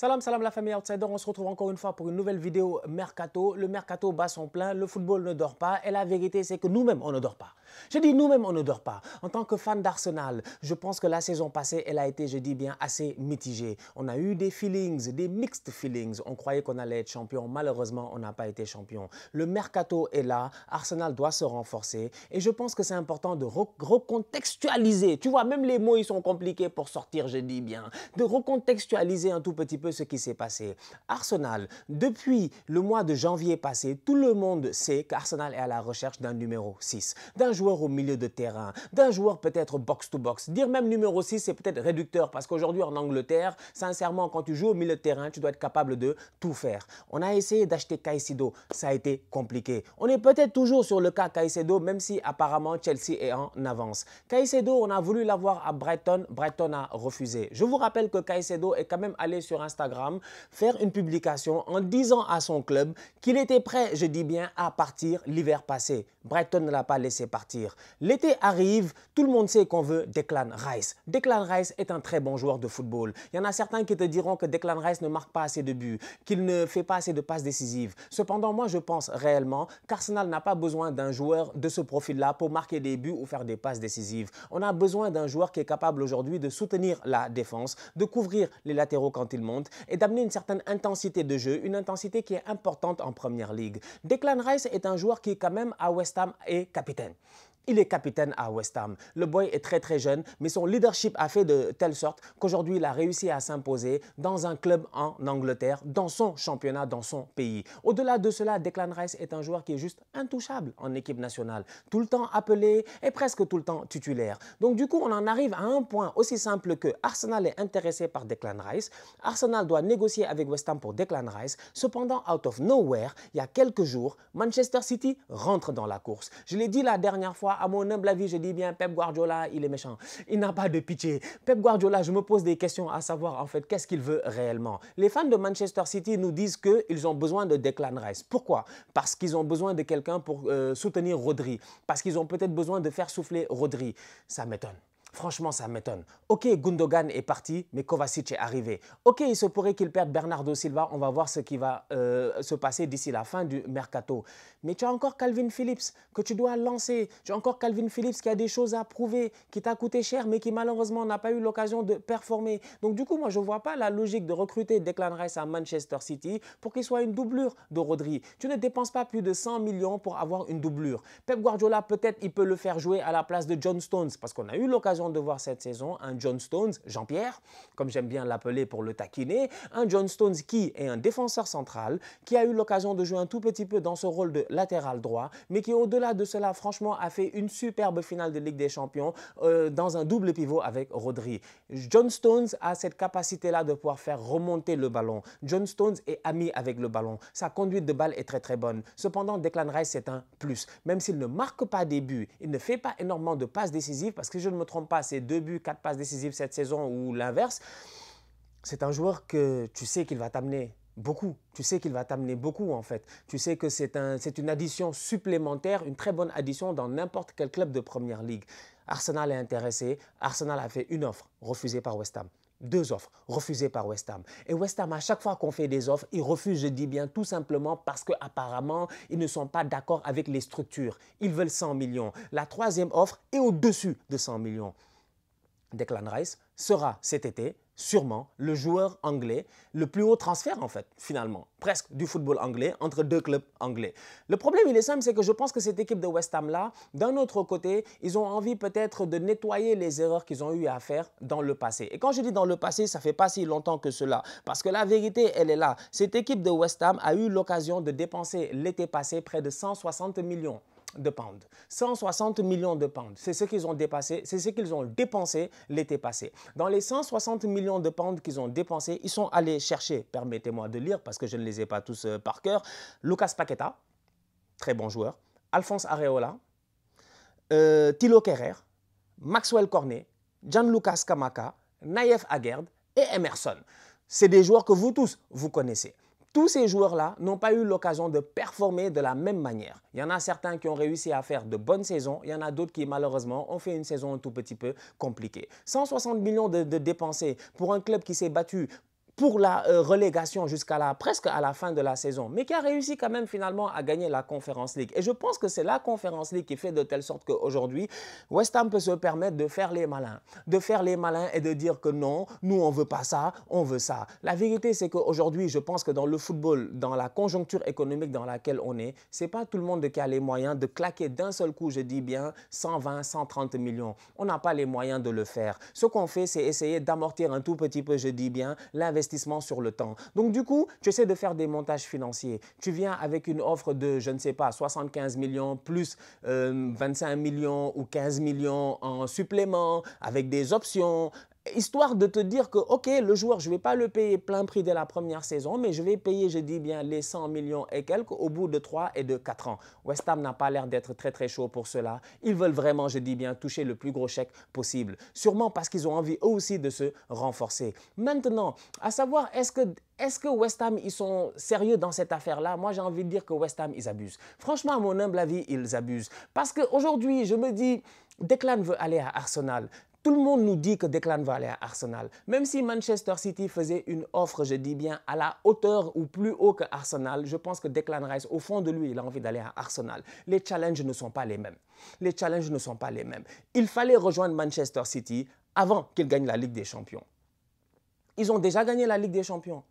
Salam, salam la famille Outsider, on se retrouve encore une fois pour une nouvelle vidéo Mercato. Le Mercato bat son plein, le football ne dort pas et la vérité c'est que nous-mêmes on ne dort pas. Je dis nous-mêmes on ne dort pas. En tant que fan d'Arsenal, je pense que la saison passée elle a été, je dis bien, assez mitigée. On a eu des feelings, des mixed feelings. On croyait qu'on allait être champion, malheureusement on n'a pas été champion. Le Mercato est là, Arsenal doit se renforcer et je pense que c'est important de recontextualiser. Tu vois, même les mots ils sont compliqués pour sortir, je dis bien. De recontextualiser un tout petit peu ce qui s'est passé. Arsenal, depuis le mois de janvier passé, tout le monde sait qu'Arsenal est à la recherche d'un numéro 6, d'un joueur au milieu de terrain, d'un joueur peut-être box-to-box. Dire même numéro 6, c'est peut-être réducteur parce qu'aujourd'hui en Angleterre, sincèrement, quand tu joues au milieu de terrain, tu dois être capable de tout faire. On a essayé d'acheter Caicedo, ça a été compliqué. On est peut-être toujours sur le cas Caicedo, même si apparemment Chelsea est en avance. Caicedo, on a voulu l'avoir à Brighton, Brighton a refusé. Je vous rappelle que Caicedo est quand même allé sur un faire une publication en disant à son club qu'il était prêt, je dis bien, à partir l'hiver passé. Brighton ne l'a pas laissé partir. L'été arrive, tout le monde sait qu'on veut Declan Rice. Declan Rice est un très bon joueur de football. Il y en a certains qui te diront que Declan Rice ne marque pas assez de buts, qu'il ne fait pas assez de passes décisives. Cependant, moi, je pense réellement qu'Arsenal n'a pas besoin d'un joueur de ce profil-là pour marquer des buts ou faire des passes décisives. On a besoin d'un joueur qui est capable aujourd'hui de soutenir la défense, de couvrir les latéraux quand ils montent et d'amener une certaine intensité de jeu, une intensité qui est importante en Première Ligue. Declan Rice est un joueur qui quand même à West Ham est capitaine il est capitaine à West Ham. Le boy est très très jeune, mais son leadership a fait de telle sorte qu'aujourd'hui il a réussi à s'imposer dans un club en Angleterre, dans son championnat, dans son pays. Au-delà de cela, Declan Rice est un joueur qui est juste intouchable en équipe nationale, tout le temps appelé et presque tout le temps titulaire. Donc du coup, on en arrive à un point aussi simple que Arsenal est intéressé par Declan Rice, Arsenal doit négocier avec West Ham pour Declan Rice. Cependant, out of nowhere, il y a quelques jours, Manchester City rentre dans la course. Je l'ai dit la dernière fois, à mon humble avis, je dis bien Pep Guardiola, il est méchant. Il n'a pas de pitié. Pep Guardiola, je me pose des questions à savoir en fait qu'est-ce qu'il veut réellement. Les fans de Manchester City nous disent qu'ils ont besoin de Declan Rice. Pourquoi Parce qu'ils ont besoin de quelqu'un pour euh, soutenir Rodri. Parce qu'ils ont peut-être besoin de faire souffler Rodri. Ça m'étonne. Franchement, ça m'étonne. Ok, Gundogan est parti, mais Kovacic est arrivé. Ok, il se pourrait qu'il perde Bernardo Silva. On va voir ce qui va euh, se passer d'ici la fin du mercato. Mais tu as encore Calvin Phillips que tu dois lancer. Tu as encore Calvin Phillips qui a des choses à prouver, qui t'a coûté cher, mais qui malheureusement n'a pas eu l'occasion de performer. Donc du coup, moi, je ne vois pas la logique de recruter Declan Rice à Manchester City pour qu'il soit une doublure de Rodri. Tu ne dépenses pas plus de 100 millions pour avoir une doublure. Pep Guardiola, peut-être, il peut le faire jouer à la place de John Stones parce qu'on a eu l'occasion de voir cette saison un John Stones, Jean-Pierre, comme j'aime bien l'appeler pour le taquiner, un John Stones qui est un défenseur central, qui a eu l'occasion de jouer un tout petit peu dans ce rôle de latéral droit, mais qui au-delà de cela, franchement, a fait une superbe finale de Ligue des Champions euh, dans un double pivot avec Rodri. John Stones a cette capacité-là de pouvoir faire remonter le ballon. John Stones est ami avec le ballon. Sa conduite de balle est très très bonne. Cependant, Declan Rice, c'est un plus. Même s'il ne marque pas des buts, il ne fait pas énormément de passes décisives parce que je ne me trompe pas ses deux buts, quatre passes décisives cette saison ou l'inverse, c'est un joueur que tu sais qu'il va t'amener beaucoup. Tu sais qu'il va t'amener beaucoup en fait. Tu sais que c'est un, une addition supplémentaire, une très bonne addition dans n'importe quel club de Première Ligue. Arsenal est intéressé, Arsenal a fait une offre refusée par West Ham. Deux offres refusées par West Ham. Et West Ham, à chaque fois qu'on fait des offres, ils refusent, je dis bien, tout simplement parce qu'apparemment, ils ne sont pas d'accord avec les structures. Ils veulent 100 millions. La troisième offre est au-dessus de 100 millions. Declan Rice sera cet été sûrement le joueur anglais le plus haut transfert, en fait, finalement, presque du football anglais, entre deux clubs anglais. Le problème, il est simple, c'est que je pense que cette équipe de West Ham-là, d'un autre côté, ils ont envie peut-être de nettoyer les erreurs qu'ils ont eu à faire dans le passé. Et quand je dis dans le passé, ça fait pas si longtemps que cela, parce que la vérité, elle est là. Cette équipe de West Ham a eu l'occasion de dépenser l'été passé près de 160 millions de pounds. 160 millions de pounds. C'est ce qu'ils ont dépassé, c'est ce qu'ils ont dépensé l'été passé. Dans les 160 millions de pounds qu'ils ont dépensés, ils sont allés chercher, permettez-moi de lire parce que je ne les ai pas tous euh, par cœur, Lucas Paqueta, très bon joueur, Alphonse Areola, euh, Thilo Kerrer, Maxwell Cornet, Gianluca Scamacca, Naïef Aguerd et Emerson. C'est des joueurs que vous tous, vous connaissez tous ces joueurs-là n'ont pas eu l'occasion de performer de la même manière. Il y en a certains qui ont réussi à faire de bonnes saisons, il y en a d'autres qui malheureusement ont fait une saison un tout petit peu compliquée. 160 millions de, de dépensés pour un club qui s'est battu pour la euh, relégation jusqu'à la, presque à la fin de la saison, mais qui a réussi quand même finalement à gagner la Conference League. Et je pense que c'est la Conference League qui fait de telle sorte qu'aujourd'hui, West Ham peut se permettre de faire les malins, de faire les malins et de dire que non, nous on veut pas ça, on veut ça. La vérité, c'est qu'aujourd'hui, je pense que dans le football, dans la conjoncture économique dans laquelle on est, c'est pas tout le monde qui a les moyens de claquer d'un seul coup, je dis bien, 120, 130 millions. On n'a pas les moyens de le faire. Ce qu'on fait, c'est essayer d'amortir un tout petit peu, je dis bien, l'investissement sur le temps. Donc du coup, tu essaies de faire des montages financiers. Tu viens avec une offre de, je ne sais pas, 75 millions plus 25 euh, millions ou 15 millions en supplément, avec des options, histoire de te dire que, OK, le joueur, je ne vais pas le payer plein prix dès la première saison, mais je vais payer, je dis bien, les 100 millions et quelques au bout de 3 et de 4 ans. West Ham n'a pas l'air d'être très, très chaud pour cela. Ils veulent vraiment, je dis bien, toucher le plus gros chèque possible. Sûrement parce qu'ils ont envie eux aussi de se renforcer. Maintenant, à savoir, est-ce que est-ce que West Ham, ils sont sérieux dans cette affaire-là Moi, j'ai envie de dire que West Ham, ils abusent. Franchement, à mon humble avis, ils abusent. Parce qu'aujourd'hui, je me dis, Declan veut aller à Arsenal. Tout le monde nous dit que Declan va aller à Arsenal. Même si Manchester City faisait une offre, je dis bien, à la hauteur ou plus haut que Arsenal, je pense que Declan Rice, au fond de lui, il a envie d'aller à Arsenal. Les challenges ne sont pas les mêmes. Les challenges ne sont pas les mêmes. Il fallait rejoindre Manchester City avant qu'il gagne la Ligue des Champions. Ils ont déjà gagné la Ligue des Champions.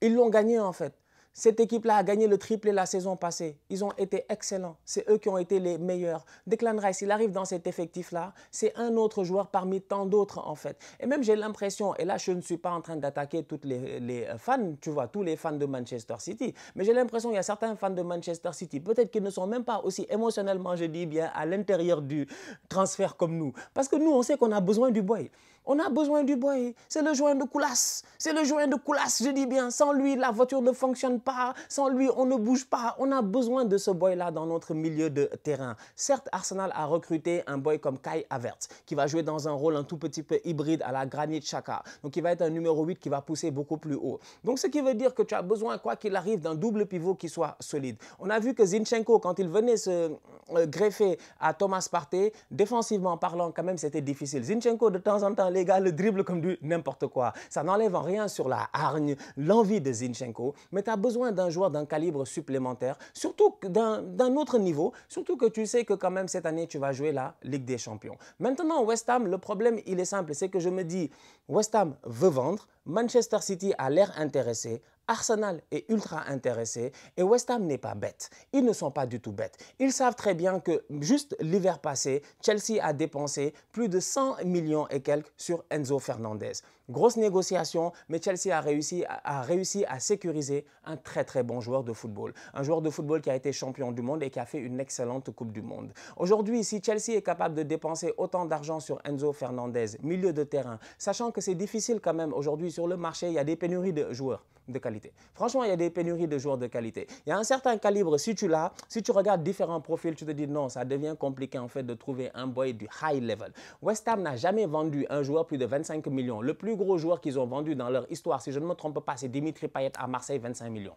Ils l'ont gagné en fait. Cette équipe-là a gagné le triplé la saison passée. Ils ont été excellents. C'est eux qui ont été les meilleurs. Declan Rice, il arrive dans cet effectif-là. C'est un autre joueur parmi tant d'autres, en fait. Et même, j'ai l'impression, et là, je ne suis pas en train d'attaquer toutes les, les, euh, fans, tu vois, tous les fans de Manchester City, mais j'ai l'impression qu'il y a certains fans de Manchester City, peut-être qu'ils ne sont même pas aussi émotionnellement, je dis bien, à l'intérieur du transfert comme nous. Parce que nous, on sait qu'on a besoin du boy. On a besoin du boy. C'est le joint de coulasse. C'est le joint de coulasse, je dis bien. Sans lui, la voiture ne fonctionne pas. Sans lui, on ne bouge pas. On a besoin de ce boy-là dans notre milieu de terrain. Certes, Arsenal a recruté un boy comme Kai Havertz, qui va jouer dans un rôle un tout petit peu hybride à la Granit Chaka. Donc, il va être un numéro 8 qui va pousser beaucoup plus haut. Donc, ce qui veut dire que tu as besoin, quoi qu'il arrive, d'un double pivot qui soit solide. On a vu que Zinchenko, quand il venait se euh, greffer à Thomas Partey, défensivement parlant, quand même, c'était difficile. Zinchenko, de temps en temps, les le dribble comme du n'importe quoi. Ça n'enlève en rien sur la hargne, l'envie de Zinchenko, mais tu as besoin d'un joueur d'un calibre supplémentaire, surtout d'un autre niveau, surtout que tu sais que quand même cette année, tu vas jouer la Ligue des Champions. Maintenant, West Ham, le problème, il est simple, c'est que je me dis, West Ham veut vendre, Manchester City a l'air intéressé, Arsenal est ultra intéressé et West Ham n'est pas bête. Ils ne sont pas du tout bêtes. Ils savent très bien que juste l'hiver passé, Chelsea a dépensé plus de 100 millions et quelques sur Enzo Fernandez. Grosse négociation, mais Chelsea a réussi, réussi à sécuriser un très très bon joueur de football. Un joueur de football qui a été champion du monde et qui a fait une excellente Coupe du Monde. Aujourd'hui, si Chelsea est capable de dépenser autant d'argent sur Enzo Fernandez, milieu de terrain, sachant que c'est difficile quand même aujourd'hui sur le marché, il y a des pénuries de joueurs de qualité. Franchement, il y a des pénuries de joueurs de qualité. Il y a un certain calibre, si tu l'as, si tu regardes différents profils, tu te dis non, ça devient compliqué en fait de trouver un boy du high level. West Ham n'a jamais vendu un joueur plus de 25 millions. Le plus gros joueurs qu'ils ont vendu dans leur histoire, si je ne me trompe pas, c'est Dimitri Payet à Marseille, 25 millions.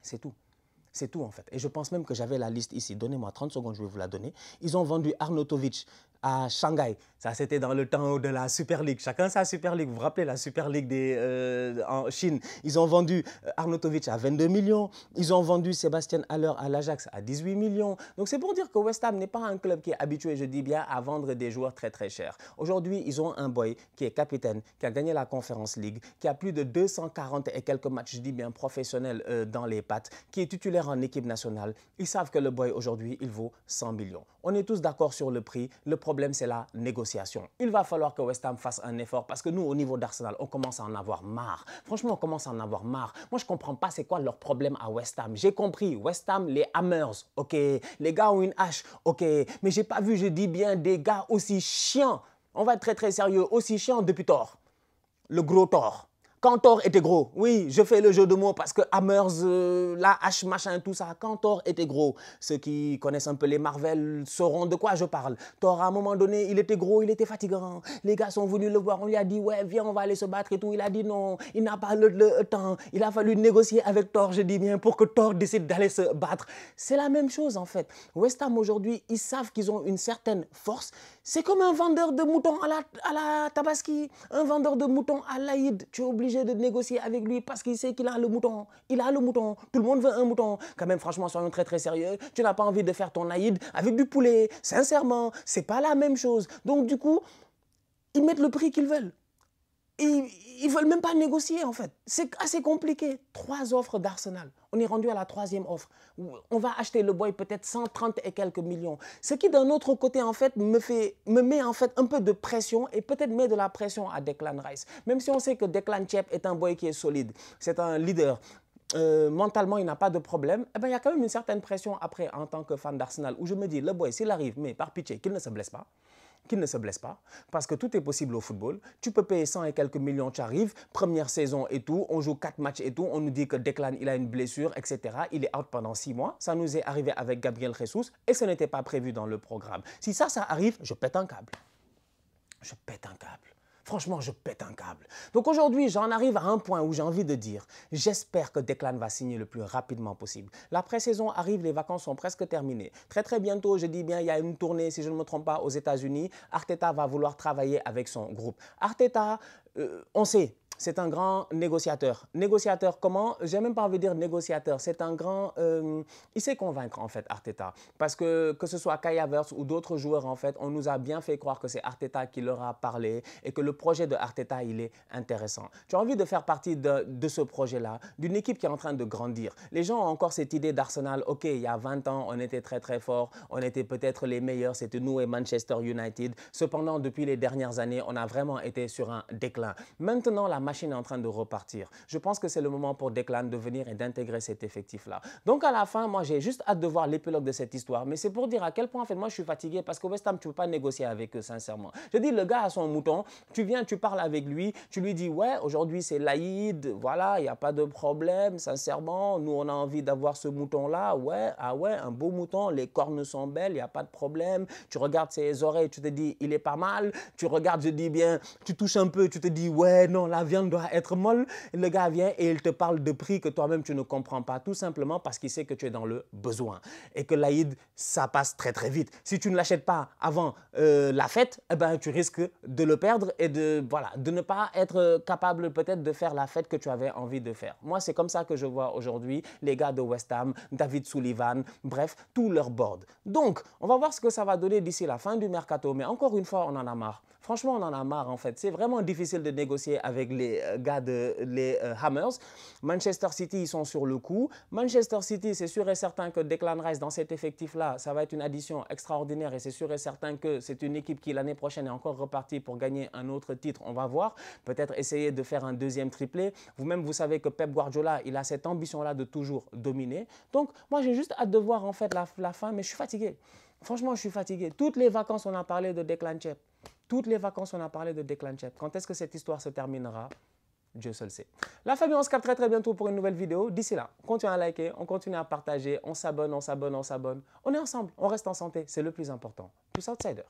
C'est tout. C'est tout en fait. Et je pense même que j'avais la liste ici. Donnez-moi 30 secondes, je vais vous la donner. Ils ont vendu Arnautovic à Shanghai. Ça, c'était dans le temps de la Super League. Chacun sa Super League. Vous vous rappelez la Super League des, euh, en Chine Ils ont vendu euh, Arnautovic à 22 millions. Ils ont vendu Sébastien Haller à l'Ajax à 18 millions. Donc, c'est pour dire que West Ham n'est pas un club qui est habitué, je dis bien, à vendre des joueurs très, très chers. Aujourd'hui, ils ont un boy qui est capitaine, qui a gagné la Conference League, qui a plus de 240 et quelques matchs, je dis bien, professionnels euh, dans les pattes, qui est titulaire en équipe nationale. Ils savent que le boy, aujourd'hui, il vaut 100 millions. On est tous d'accord sur le prix. Le problème, c'est la négociation. Il va falloir que West Ham fasse un effort parce que nous, au niveau d'Arsenal, on commence à en avoir marre. Franchement, on commence à en avoir marre. Moi, je comprends pas c'est quoi leur problème à West Ham. J'ai compris, West Ham, les Hammers, ok. Les gars ont une hache, ok. Mais j'ai pas vu, je dis bien, des gars aussi chiants. On va être très très sérieux, aussi chiants depuis tort. Le gros tort. Quand était gros, oui, je fais le jeu de mots parce que Hammers, euh, la hache, machin, tout ça, quand était gros, ceux qui connaissent un peu les Marvel sauront de quoi je parle. Thor, à un moment donné, il était gros, il était fatigant. Les gars sont venus le voir, on lui a dit, ouais, viens, on va aller se battre et tout. Il a dit non, il n'a pas le, temps. Il a fallu négocier avec Thor, je dis bien, pour que Thor décide d'aller se battre. C'est la même chose, en fait. West Ham, aujourd'hui, ils savent qu'ils ont une certaine force. C'est comme un vendeur de moutons à la, à la Tabaski, un vendeur de moutons à l'Aïd. Tu oublies de négocier avec lui parce qu'il sait qu'il a le mouton. Il a le mouton. Tout le monde veut un mouton. Quand même, franchement, soyons très très sérieux. Tu n'as pas envie de faire ton aïd avec du poulet. Sincèrement, c'est pas la même chose. Donc du coup, ils mettent le prix qu'ils veulent ils ne veulent même pas négocier, en fait. C'est assez compliqué. Trois offres d'Arsenal. On est rendu à la troisième offre. On va acheter le boy peut-être 130 et quelques millions. Ce qui, d'un autre côté, en fait, me, fait, me met en fait un peu de pression et peut-être met de la pression à Declan Rice. Même si on sait que Declan Chep est un boy qui est solide. C'est un leader. Euh, mentalement, il n'a pas de problème, eh ben, il y a quand même une certaine pression après en tant que fan d'Arsenal où je me dis, le boy, s'il arrive, mais par pitié, qu'il ne se blesse pas, qu'il ne se blesse pas, parce que tout est possible au football. Tu peux payer 100 et quelques millions, tu arrives, première saison et tout, on joue 4 matchs et tout, on nous dit que Declan, il a une blessure, etc. Il est out pendant 6 mois. Ça nous est arrivé avec Gabriel Jesus et ce n'était pas prévu dans le programme. Si ça, ça arrive, je pète un câble. Je pète un câble franchement, je pète un câble. Donc aujourd'hui, j'en arrive à un point où j'ai envie de dire, j'espère que Declan va signer le plus rapidement possible. La pré-saison arrive, les vacances sont presque terminées. Très très bientôt, je dis bien, il y a une tournée, si je ne me trompe pas, aux États-Unis. Arteta va vouloir travailler avec son groupe. Arteta, euh, on sait, c'est un grand négociateur. Négociateur comment J'ai même pas envie de dire négociateur. C'est un grand... Euh, il sait convaincre en fait Arteta. Parce que que ce soit Kai ou d'autres joueurs en fait, on nous a bien fait croire que c'est Arteta qui leur a parlé et que le projet de Arteta, il est intéressant. Tu as envie de faire partie de, de ce projet-là, d'une équipe qui est en train de grandir. Les gens ont encore cette idée d'Arsenal. OK, il y a 20 ans, on était très très fort. On était peut-être les meilleurs. C'était nous et Manchester United. Cependant, depuis les dernières années, on a vraiment été sur un déclin. Maintenant, la machine est en train de repartir. Je pense que c'est le moment pour Declan de venir et d'intégrer cet effectif-là. Donc à la fin, moi j'ai juste hâte de voir l'épilogue de cette histoire. Mais c'est pour dire à quel point en fait moi je suis fatigué parce que West Ham, tu ne peux pas négocier avec eux sincèrement. Je dis, le gars a son mouton, tu viens, tu parles avec lui, tu lui dis, ouais, aujourd'hui c'est l'Aïd, voilà, il n'y a pas de problème, sincèrement, nous on a envie d'avoir ce mouton-là, ouais, ah ouais, un beau mouton, les cornes sont belles, il n'y a pas de problème. Tu regardes ses oreilles, tu te dis, il est pas mal. Tu regardes, je dis bien, tu touches un peu, tu te dis, ouais, non, la viande doit être molle. Le gars vient et il te parle de prix que toi-même tu ne comprends pas, tout simplement parce qu'il sait que tu es dans le besoin. Et que l'Aïd, ça passe très très vite. Si tu ne l'achètes pas avant euh, la fête, eh ben, tu risques de le perdre et de, voilà, de ne pas être capable peut-être de faire la fête que tu avais envie de faire. Moi, c'est comme ça que je vois aujourd'hui les gars de West Ham, David Sullivan, bref, tous leurs board. Donc, on va voir ce que ça va donner d'ici la fin du mercato. Mais encore une fois, on en a marre. Franchement, on en a marre en fait. C'est vraiment difficile de négocier avec les euh, gars de les euh, Hammers. Manchester City, ils sont sur le coup. Manchester City, c'est sûr et certain que Declan Rice dans cet effectif-là, ça va être une addition extraordinaire et c'est sûr et certain que c'est une équipe qui l'année prochaine est encore repartie pour gagner un autre titre. On va voir. Peut-être essayer de faire un deuxième triplé. Vous-même, vous savez que Pep Guardiola, il a cette ambition-là de toujours dominer. Donc, moi, j'ai juste hâte de voir en fait la, la fin, mais je suis fatigué. Franchement, je suis fatigué. Toutes les vacances, on a parlé de Declan Chep. Toutes les vacances, on a parlé de Declan Quand est-ce que cette histoire se terminera Dieu seul sait. La famille, on se capte très très bientôt pour une nouvelle vidéo. D'ici là, on à liker, on continue à partager, on s'abonne, on s'abonne, on s'abonne. On est ensemble, on reste en santé, c'est le plus important. Plus outsider.